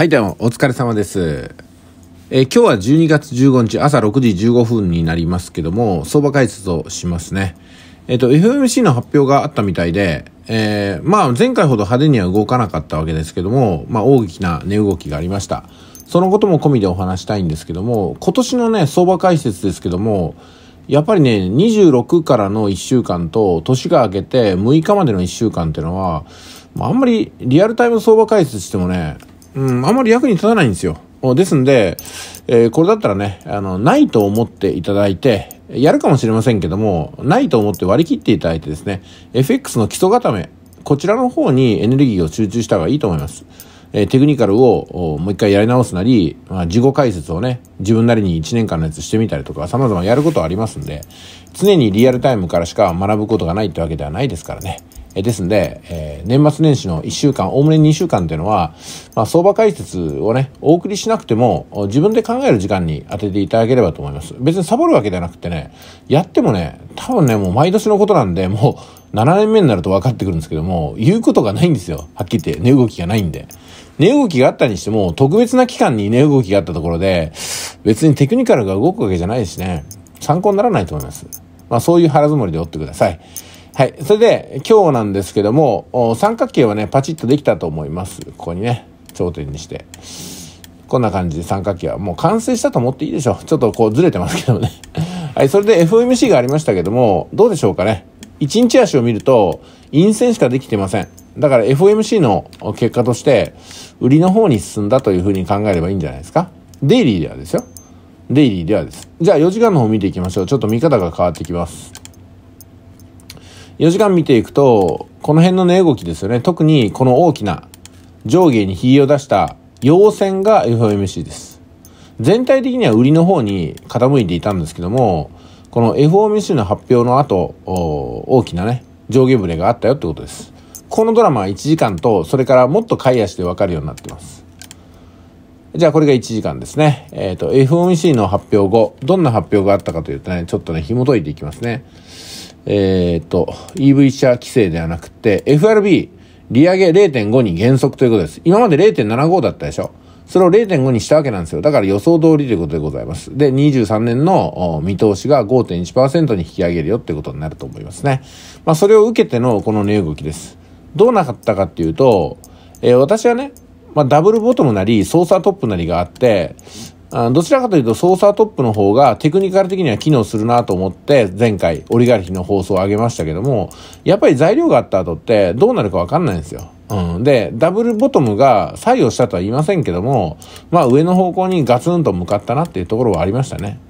はい、どうも、お疲れ様です。えー、今日は12月15日朝6時15分になりますけども、相場解説をしますね。えっ、ー、と、FMC の発表があったみたいで、えー、まあ前回ほど派手には動かなかったわけですけども、まあ大きな値動きがありました。そのことも込みでお話したいんですけども、今年のね、相場解説ですけども、やっぱりね、26からの1週間と、年が明けて6日までの1週間っていうのは、まあ、あんまりリアルタイム相場解説してもね、うん、あまり役に立たないんですよ。ですんで、えー、これだったらね、あの、ないと思っていただいて、やるかもしれませんけども、ないと思って割り切っていただいてですね、FX の基礎固め、こちらの方にエネルギーを集中した方がいいと思います。えー、テクニカルをもう一回やり直すなり、まあ、事後解説をね、自分なりに1年間のやつしてみたりとか、様々やることはありますんで、常にリアルタイムからしか学ぶことがないってわけではないですからね。えですんで、えー、年末年始の1週間、おおむね2週間っていうのは、まあ、相場解説をね、お送りしなくても、自分で考える時間に当てていただければと思います。別にサボるわけじゃなくてね、やってもね、多分ね、もう毎年のことなんで、もう7年目になると分かってくるんですけども、言うことがないんですよ。はっきり言って、値動きがないんで。値動きがあったにしても、特別な期間に値動きがあったところで、別にテクニカルが動くわけじゃないしね、参考にならないと思います。まあ、そういう腹積もりでおってください。はい。それで、今日なんですけども、三角形はね、パチッとできたと思います。ここにね、頂点にして。こんな感じで三角形はもう完成したと思っていいでしょう。ちょっとこうずれてますけどね。はい。それで FOMC がありましたけども、どうでしょうかね。一日足を見ると、陰線しかできてません。だから FOMC の結果として、売りの方に進んだというふうに考えればいいんじゃないですか。デイリーではですよ。デイリーではです。じゃあ4時間の方見ていきましょう。ちょっと見方が変わってきます。4時間見ていくと、この辺の値動きですよね。特にこの大きな上下にひげを出した陽線が FOMC です。全体的には売りの方に傾いていたんですけども、この FOMC の発表の後、大きなね、上下ブレがあったよってことです。このドラマは1時間と、それからもっと買い足でわかるようになってます。じゃあこれが1時間ですね。えっ、ー、と、FOMC の発表後、どんな発表があったかというとね、ちょっとね、紐解いていきますね。えっ、ー、と、EV 車規制ではなくて、FRB、利上げ0.5に減速ということです。今まで0.75だったでしょ。それを0.5にしたわけなんですよ。だから予想通りということでございます。で、23年の見通しが5.1%に引き上げるよってことになると思いますね。まあ、それを受けてのこの値動きです。どうなかったかっていうと、えー、私はね、まあ、ダブルボトムなり、操作トップなりがあって、どちらかというと、ソーサートップの方がテクニカル的には機能するなと思って、前回、オリガルヒの放送を上げましたけども、やっぱり材料があった後ってどうなるかわかんないんですよ。うん。で、ダブルボトムが作用したとは言いませんけども、まあ上の方向にガツンと向かったなっていうところはありましたね。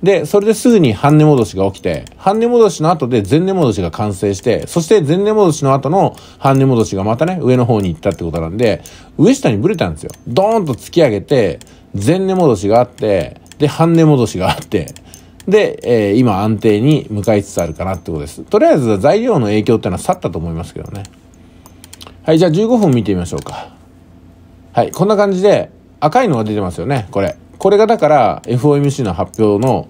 で、それですぐに半値戻しが起きて、半値戻しの後で前値戻しが完成して、そして前値戻しの後の半値戻しがまたね、上の方に行ったってことなんで、上下にブレたんですよ。ドーンと突き上げて、前値戻しがあって、で、半値戻しがあって、で、えー、今安定に向かいつつあるかなってことです。とりあえず材料の影響ってのは去ったと思いますけどね。はい、じゃあ15分見てみましょうか。はい、こんな感じで赤いのが出てますよね、これ。これがだから FOMC の発表の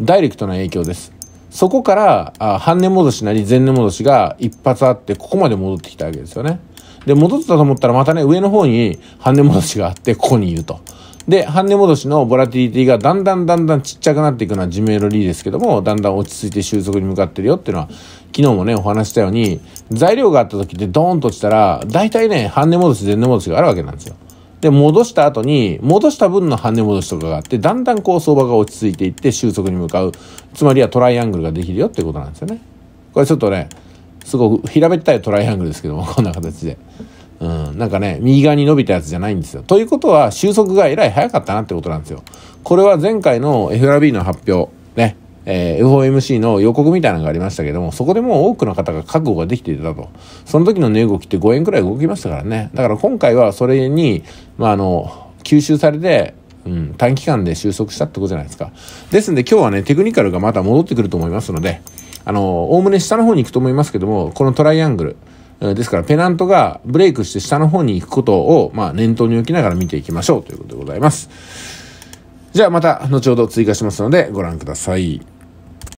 ダイレクトな影響です。そこから、あ半値戻しなり前年戻しが一発あって、ここまで戻ってきたわけですよね。で、戻ったと思ったらまたね、上の方に半値戻しがあって、ここにいると。で、半値戻しのボラティリティがだんだんだんだんちっちゃくなっていくのはジメロリーですけども、だんだん落ち着いて収束に向かってるよっていうのは、昨日もね、お話したように、材料があった時ってドーンと落ちたら、大体ね、半値戻し、全値戻しがあるわけなんですよ。で、戻した後に、戻した分の半値戻しとかがあって、だんだんこう相場が落ち着いていって収束に向かう。つまりはトライアングルができるよってことなんですよね。これちょっとね、すごく平べったいトライアングルですけども、こんな形で。うん、なんかね、右側に伸びたやつじゃないんですよ。ということは、収束がえらい早かったなってことなんですよ。これは前回の FRB の発表、ね、えー、FOMC の予告みたいなのがありましたけども、そこでもう多くの方が覚悟ができていたと。その時の値動きって5円くらい動きましたからね。だから今回はそれに、まあ、あの、吸収されて、うん、短期間で収束したってことじゃないですか。ですんで今日はね、テクニカルがまた戻ってくると思いますので、あの、おおむね下の方に行くと思いますけども、このトライアングル、ですからペナントがブレイクして下の方に行くことを、まあ、念頭に置きながら見ていきましょうということでございます。じゃあまた後ほど追加しますのでご覧ください。